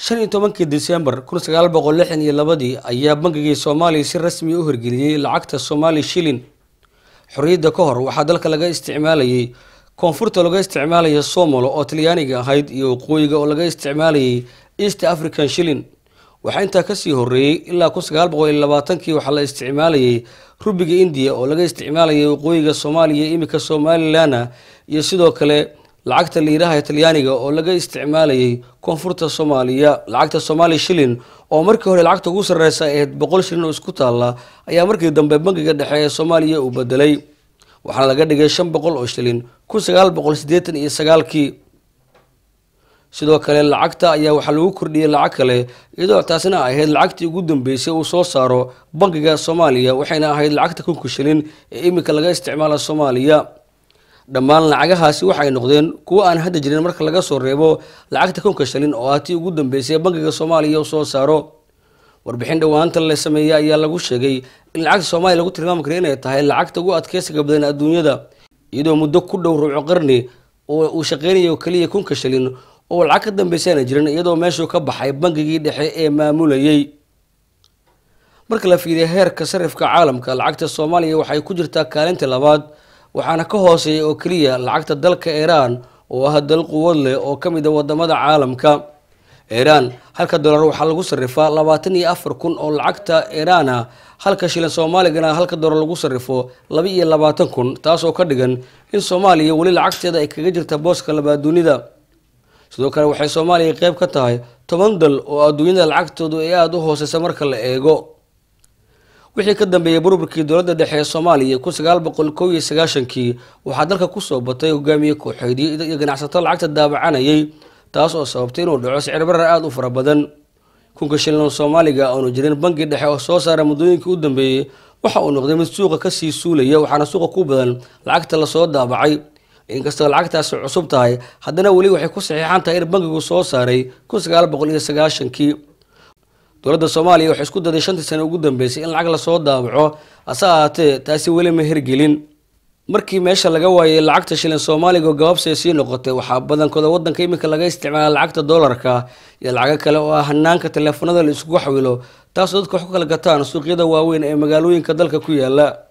shan iyo tobankii disembar kun sagaal boqol lixdan iyo labadii ayaa bangigii soomaaliya si rasmi u hirgeliyey lacagta somali shilin xorriyadda ka hor waxaa dalka laga isticmaalayay koonfurta laga isticmaalaya somalo oo talyaaniga ahayd iyo waqooyiga oo laga isticmaalayay east african shilin waxaa intaa kasii horeeyey ilaa kun sagaal boqol iyo labaatankii waxaa la isticmaalayay rubiga indiya oo laga isticmaalayay waqooyiga soomaaliya iminka somalilanna iyo sidoo kale lacagta liiraha talyaaniga oo laga isticmaalayay koonfurta soomaaliya lacagta soomaali shilin oo markii hore lacagta ugu sarreysa ahayd boqol shilin oo isku taalla ayaa markii dambe bangiga dhexe ee soomaaliya uu bedelay waxaana laga dhigay shan boqol oo shilin kun sagaal boqol siddeetan iyo sagaalkii sidoo kale lacagta ayaa waxaa lagu kordhiyey lacag kale iyadoo taasina ahayd lacagtii ugu dambeysay uu soo saaro bangiga soomaaliya waxayna ahayd lacagta kunka shilin ee iminka laga isticmaala soomaaliya dhammaan lacagahaasi waxaay noqdeen kuwo aan hadda jirin marka laga soo reebo lacagta konka shalin oo ah tii ugu dambeysay bankiga soomaaliya soo saaro warbixin dhowaanta la sameeyey ayaa lagu sheegay in lacagta soomaaliya lagu tilmaami kara inay tahay lacagta ugu adkeysiga badan adduunyada iyadoo muddo ku dhow ruuco qarni oo uu shaqeynayo keliya kunka shalin oo lacag ka dambeysayna jirin iyadoo meeshuu ka baxay bangigii dhexe ee maamulayay marka la fiiriya heerka sarifka caalamka lacagta soomaaliya waxay ku jirtaa kaalinta labaad waxaana ka hooseeya oo keliya lacagta dalka iiraan oo ah dal quwad leh oo ka mid a ah wadamada caalamka iiraan halka dollar waxaa lagu sarifaa labaatan iyo afar kun oo lacagta iiraan ah halka shilan soomaaligana halka dollar lagu sarifo laba iyo labaatan kun taasoo ka dhigan in soomaaliya weli lacagteeda ay kaga jirta booska labaad dunida sidoo kale waxay soomaaliya qeyb ka tahay toban dal oo adduunyada lacagtoodu ay aada u hooseysa marka la eego wixii ka dambeeyey burburkii dowladda dhexe ee soomaaliya kun sagaal boqol kow iyo sagaashankii waxaa dalka kusoo batay hogaamiye kooxeed iyo ganacsato lacagta daabacanayay taas oo sababtay inuu dhaco sicir barar aada u fara badan kunka shilin soomaaliga aanu jirin bangi dhexe oo soo saara muddooyinkii u dambeeyey waxa uu noqday mid suuqa kasii suulaya waxaana suuqa ku badan lacagta lasoo daabacay inkastoo lacagtaasi cusub tahay haddana weli waxay ku saxiixan tahay in bangigu soo saaray kun sagaal boqol iyo sagaashankii dowladda soomaaliya waxay isku daday shantii sane ugu dambeysay in lacag lasoo daabaco hase ahaatee taasi weli ma hirgelin markii meesha laga waayay lacagta shilin soomaaliga gabaabsi ay sii noqotay waxaa badankooda wadanka iminka laga isticmaala lacagta doolarka iyo lacago kale oo ah hanaanka teleefanada la isugu xawilo taasoo dadka wax ku kala gataan suuqyada waaweyn ee magaalooyinka dalka ku yaalla